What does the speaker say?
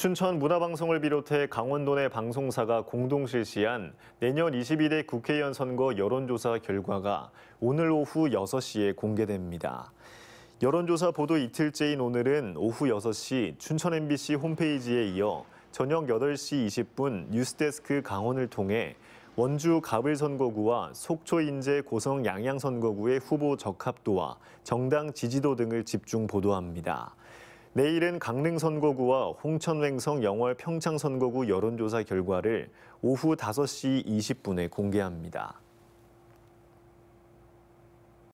춘천 문화방송을 비롯해 강원도 내 방송사가 공동 실시한 내년 22대 국회의원 선거 여론조사 결과가 오늘 오후 6시에 공개됩니다. 여론조사 보도 이틀째인 오늘은 오후 6시 춘천 MBC 홈페이지에 이어 저녁 8시 20분 뉴스데스크 강원을 통해 원주 가을선거구와 속초 인제 고성 양양선거구의 후보 적합도와 정당 지지도 등을 집중 보도합니다. 내일은 강릉 선거구와 홍천횡성 영월 평창 선거구 여론조사 결과를 오후 5시 20분에 공개합니다.